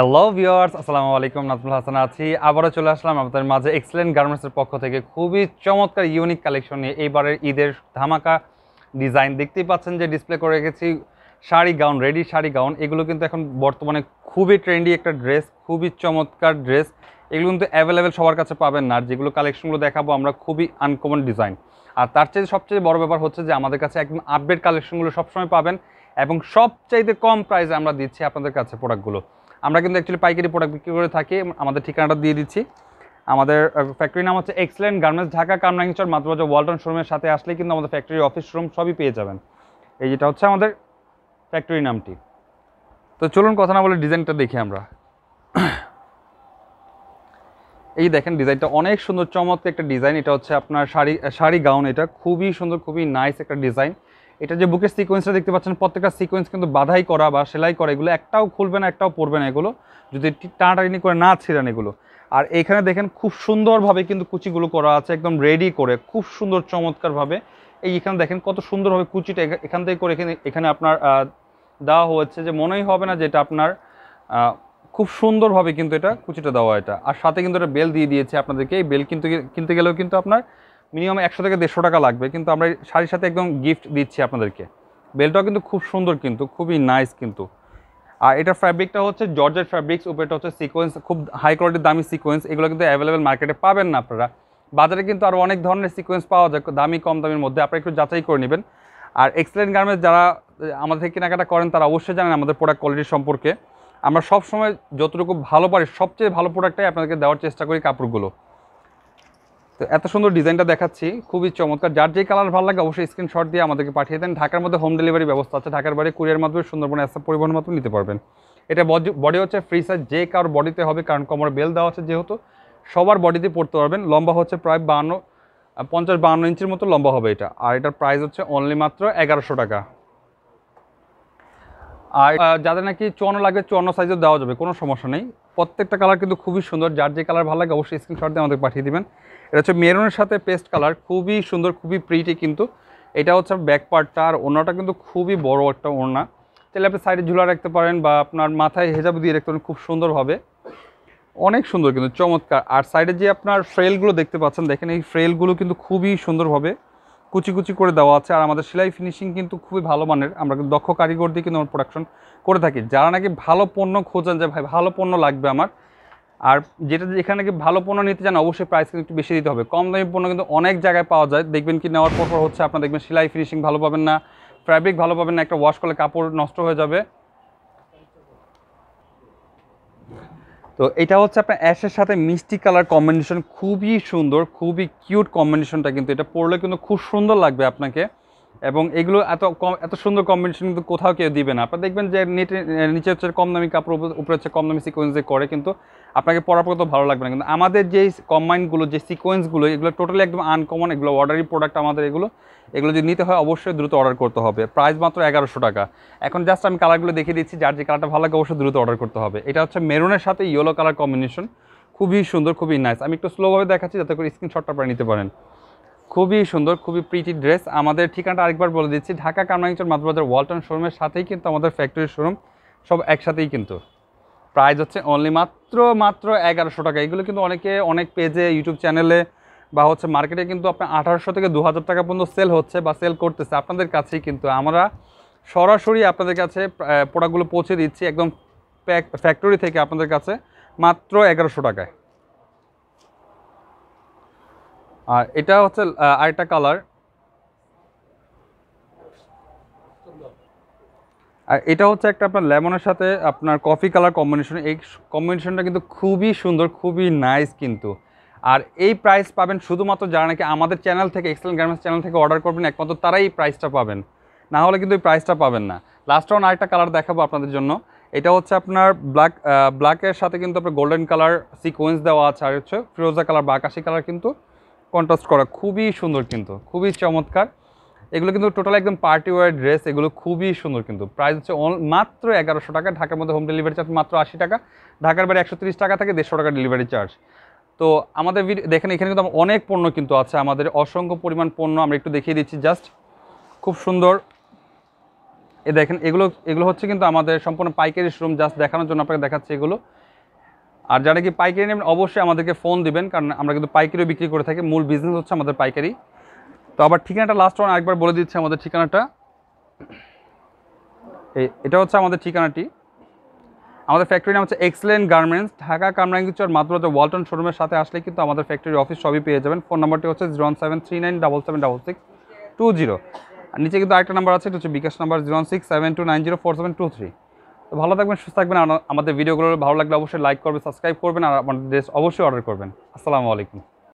hello viewers আসসালামু আলাইকুম নাজমুল হাসান আছি আবারও চলে আসলাম আপনাদের মাঝে এক্সেলেন্ট গার্মেন্টসের পক্ষ থেকে খুবই চমৎকার ইউনিক কালেকশন নিয়ে এইবারের ঈদের ধামাকা ডিজাইন দেখতেই পাচ্ছেন যে ডিসপ্লে করে রেখেছি sari gown ready sari gown এগুলো কিন্তু এখন বর্তমানে খুবই ট্রেন্ডি একটা ড্রেস খুবই চমৎকার ড্রেস এগুলো কিন্তু অ্যাভেলেবেল সবার কাছে পাবেন না আর যেগুলো কালেকশনগুলো দেখাবো আমরা খুবই আনকমন ডিজাইন আর তার চেয়ে সবচেয়ে বড় ব্যাপার হচ্ছে যে আমাদের কাছে একদম আপডেট কালেকশনগুলো সবসময় পাবেন এবং সবচাইতে কম প্রাইসে আমরা দিচ্ছি আপনাদের কাছে প্রোডাক্টগুলো আমরা কিন্তু অ্যাকচুয়ালি পাইকারি প্রোডাক্ট বিক্রি করে থাকি আমাদের ঠিকানাটা দিয়ে দিচ্ছি আমাদের ফ্যাক্টরি নাম হচ্ছে এক্সেলেন্ট গার্মেন্টস ঢাকা কামরাঙ্গিচর মাতবাজার ওয়ালটন শোরুমের সাথে আসলে কিন্তু আমাদের ফ্যাক্টরি অফিস রুম সবই পেয়ে যাবেন এই যেটা হচ্ছে আমাদের ফ্যাক্টরি নামটি তো চলুন কথা না বলে ডিজাইনটা দেখি আমরা এই দেখেন ডিজাইনটা অনেক সুন্দর চমৎকার একটা ডিজাইন এটা হচ্ছে আপনার শাড়ি শাড়ি গাউন এটা খুবই সুন্দর খুবই নাইস একটা ডিজাইন এটা যে বুকের সিকোয়েন্সটা দেখতে পাচ্ছেন প্রত্যেকটা সিকোয়েন্স কিন্তু বাধাই করা বা সেলাই করা এগুলো একটাও খুলবে না একটাও পড়বে না এগুলো যদি টানাটানি করে না ছিঁড়ান এগুলো আর এখানে দেখেন খুব সুন্দরভাবে কিন্তু কুচিগুলো করা আছে একদম রেডি করে খুব সুন্দর চমৎকারভাবে এই এখানে দেখেন কত সুন্দরভাবে কুচিটা এখান থেকে করে এখানে এখানে আপনার দেওয়া হয়েছে যে মনেই হবে না যে এটা আপনার খুব সুন্দরভাবে কিন্তু এটা কুচিটা দেওয়া এটা আর সাথে কিন্তু এটা বেল দিয়ে দিয়েছে আপনাদেরকে এই বেল কিন্তু কিনতে গেলেও কিন্তু আপনার মিনিমাম একশো থেকে দেড়শো টাকা লাগবে কিন্তু আমরা শাড়ির সাথে একদম গিফট দিচ্ছি আপনাদেরকে বেলটাও কিন্তু খুব সুন্দর কিন্তু খুবই নাইস কিন্তু আর এটা ফ্যাব্রিকটা হচ্ছে জর্জের ফ্যাব্রিক্স উপরেটা হচ্ছে সিকোয়েন্স খুব হাই কোয়ালিটির দামি সিকোয়েন্স এগুলো কিন্তু অ্যাভেলেবেল মার্কেটে পাবেন না আপনারা বাজারে কিন্তু আরও অনেক ধরনের সিকোয়েন্স পাওয়া যায় দামি কম দামের মধ্যে আপনারা একটু যাচাই করে নেবেন আর এক্সেলেন্ট গার্মেন্টস যারা আমাদের থেকে কেনাকাটা করেন তারা অবশ্যই জানেন আমাদের প্রোডাক্ট কোয়ালিটি সম্পর্কে আমরা সবসময় যতটুকু ভালো পারি সবচেয়ে ভালো প্রোডাক্টটাই আপনাদেরকে দেওয়ার চেষ্টা করি কাপড়গুলো তো এত সুন্দর ডিজাইনটা দেখাচ্ছি খুবই চমৎকার যার যে কালার ভালো লাগে অবশ্যই স্ক্রিনশট দিয়ে আমাদেরকে পাঠিয়ে দেন ঢাকার মধ্যে হোম ডেলিভারি ব্যবস্থা আছে ঢাকার বাড়ি কুরিয়ার মাধ্যমে সুন্দরবন অ্যাসা পরিবহন মাধ্যমে নিতে পারবেন এটা বডি হচ্ছে ফ্রি সাইজ যে কারোর বডিতে হবে কারণ কোমরে বেল দেওয়া আছে যেহেতু সবার বডিতে পড়তে পারবেন লম্বা হচ্ছে প্রায় বান্ন পঞ্চাশ বান্ন ইঞ্চির মতো লম্বা হবে এটা আর এটার প্রাইস হচ্ছে অনলি মাত্র এগারোশো টাকা আর যাদের নাকি চুয়ান্ন লাগবে চুয়ান্ন সাইজও দেওয়া যাবে কোনো সমস্যা নেই প্রত্যেকটা কালার কিন্তু খুবই সুন্দর যার যে কালার ভালো লাগে অবশ্যই স্ক্রিনশট দিয়ে আমাদের পাঠিয়ে দেবেন এটা হচ্ছে মেরুনের সাথে পেস্ট কালার খুবই সুন্দর খুবই প্রিটি কিন্তু এটা হচ্ছে ব্যাক পার্টটা আর ওনাটা কিন্তু খুবই বড় একটা ওড়না তাহলে আপনি সাইডে ঝুলা রাখতে পারেন বা আপনার মাথায় হেজাব দিয়ে রাখতে পারেন খুব সুন্দরভাবে অনেক সুন্দর কিন্তু চমৎকার আর সাইডে যে আপনার ফ্রেলগুলো দেখতে পাচ্ছেন দেখেন এই ফ্রেলগুলো কিন্তু খুবই সুন্দরভাবে কুচি কুচি করে দেওয়া আছে আর আমাদের সেলাই ফিনিশিং কিন্তু খুবই ভালো মানের আমরা কিন্তু দক্ষ কারিগর দিয়ে কিন্তু প্রোডাকশন করে থাকি যারা নাকি ভালো পণ্য খোঁজেন যে ভাই ভালো পণ্য লাগবে আমার আর যেটা এখানে কি ভালো পণ্য নিতে চান অবশ্যই প্রাইস কিন্তু একটু বেশি দিতে হবে কম দামি পণ্য কিন্তু অনেক জায়গায় পাওয়া যায় দেখবেন কি নেওয়ার পর হচ্ছে আপনার দেখবেন সেলাই ফিনিশিং ভালো পাবেন না ফ্যাব্রিক ভালো পাবেন না একটা ওয়াশ করলে কাপড় নষ্ট হয়ে যাবে তো এটা হচ্ছে আপনার অ্যাশের সাথে মিষ্টি কালার কম্বিনেশন খুবই সুন্দর খুবই কিউট কম্বিনেশনটা কিন্তু এটা পরলে কিন্তু খুব সুন্দর লাগবে আপনাকে এবং এগুলো এত কম এত সুন্দর কম্বিনেশন কিন্তু কোথাও কেউ দিবে না আপনার দেখবেন যে নেটে নিচে হচ্ছে কম দামি কাপড় উপরে হচ্ছে কম দামি সিকোয়েন্সে করে কিন্তু আপনাকে পরার পর তো ভালো লাগবে না কিন্তু আমাদের যে কম্বাইনগুলো যে সিকোয়েন্সগুলো এগুলো টোটালি একদম আনকমন এগুলো অর্ডারি প্রোডাক্ট আমাদের এগুলো এগুলো যদি নিতে হয় অবশ্যই দ্রুত অর্ডার করতে হবে প্রাইস মাত্র এগারোশো টাকা এখন জাস্ট আমি কালারগুলো দেখিয়ে দিচ্ছি যার যে কালারটা ভালো লাগে অবশ্যই দ্রুত অর্ডার করতে হবে এটা হচ্ছে মেরুনের সাথে ইয়েলো কালার কম্বিনেশন খুবই সুন্দর খুবই নাইস আমি একটু স্লোভাবে দেখাচ্ছি যাতে করে স্ক্রিনশটটা আপনারা নিতে পারেন খুবই সুন্দর খুবই প্রীতি ড্রেস আমাদের ঠিকানাটা আরেকবার বলে দিচ্ছি ঢাকা কামরাঞ্চল মাতবাজার ওয়ালটন শোরুমের সাথেই কিন্তু আমাদের ফ্যাক্টরি শোরুম সব একসাথেই কিন্তু প্রাইস হচ্ছে অনলি মাত্র মাত্র এগারোশো টাকা এগুলো কিন্তু অনেকে অনেক পেজে ইউটিউব চ্যানেলে বা হচ্ছে মার্কেটে কিন্তু আপনার আঠারোশো থেকে দু টাকা পর্যন্ত সেল হচ্ছে বা সেল করতেছে আপনাদের কাছেই কিন্তু আমরা সরাসরি আপনাদের কাছে প্রোডাক্টগুলো পৌঁছে দিচ্ছি একদম ফ্যাক্টরি থেকে আপনাদের কাছে মাত্র এগারোশো টাকায় আর এটা হচ্ছে আরেকটা কালার আর এটা হচ্ছে একটা আপনার লেমনের সাথে আপনার কফি কালার কম্বিনেশন এই কম্বিনেশনটা কিন্তু খুবই সুন্দর খুবই নাইস কিন্তু আর এই প্রাইস পাবেন শুধুমাত্র যারা নাকি আমাদের চ্যানেল থেকে এক্সেল গার্মেন্টস চ্যানেল থেকে অর্ডার করবেন একমাত্র তারাই এই প্রাইসটা পাবেন না হলে কিন্তু এই প্রাইসটা পাবেন না লাস্ট রাউন্ড আরেকটা কালার দেখাবো আপনাদের জন্য এটা হচ্ছে আপনার ব্ল্যাক ব্ল্যাকের সাথে কিন্তু আপনার গোল্ডেন কালার সিকোয়েন্স দেওয়া আছে আর হচ্ছে ফিরোজা কালার বা আকাশি কালার কিন্তু কন্ট্রাস্ট করা খুবই সুন্দর কিন্তু খুবই চমৎকার এগুলো কিন্তু টোটাল একদম পার্টি ওয়ার ড্রেস এগুলো খুবই সুন্দর কিন্তু প্রাইস হচ্ছে মাত্র এগারোশো টাকা ঢাকার মধ্যে হোম ডেলিভারি চার্জ মাত্র আশি টাকা ঢাকার বাইরে একশো টাকা থাকে দেড়শো টাকা ডেলিভারি চার্জ তো আমাদের দেখেন এখানে কিন্তু অনেক পণ্য কিন্তু আছে আমাদের অসংখ্য পরিমাণ পণ্য আমরা একটু দেখিয়ে দিচ্ছি জাস্ট খুব সুন্দর এ দেখেন এগুলো এগুলো হচ্ছে কিন্তু আমাদের সম্পূর্ণ পাইকারি শোরুম জাস্ট দেখানোর জন্য আপনাকে দেখাচ্ছে এগুলো আর যারা কি পাইকারি নেবেন অবশ্যই আমাদেরকে ফোন দিবেন কারণ আমরা কিন্তু পাইকারিও বিক্রি করে থাকি মূল বিজনেস হচ্ছে আমাদের পাইকারি তো আবার ঠিকানাটা লাস্ট ওয়ান একবার বলে দিচ্ছি আমাদের ঠিকানাটা এটা হচ্ছে আমাদের ঠিকানাটি আমাদের ফ্যাক্টরি নাম হচ্ছে এক্সেলেন্ট গার্মেন্টস ঢাকা কামরাঙ্গিচর মাত্র ওয়ালটন শোরুমের সাথে আসলে কিন্তু আমাদের ফ্যাক্টরি অফিস সবই পেয়ে যাবেন ফোন নাম্বারটি হচ্ছে zero seven three nine double seven double six two zero আর নিচে কিন্তু আরেকটা নাম্বার আছে এটা হচ্ছে bKash number zero six seven two nine zero four seven two three তো ভালো থাকবেন সুস্থ থাকবেন আমাদের ভিডিওগুলো ভালো লাগলে অবশ্যই লাইক করবেন সাবস্ক্রাইব করবেন আর আমাদের ড্রেস অবশ্যই অর্ডার করবেন আসসালামু আলাইকুম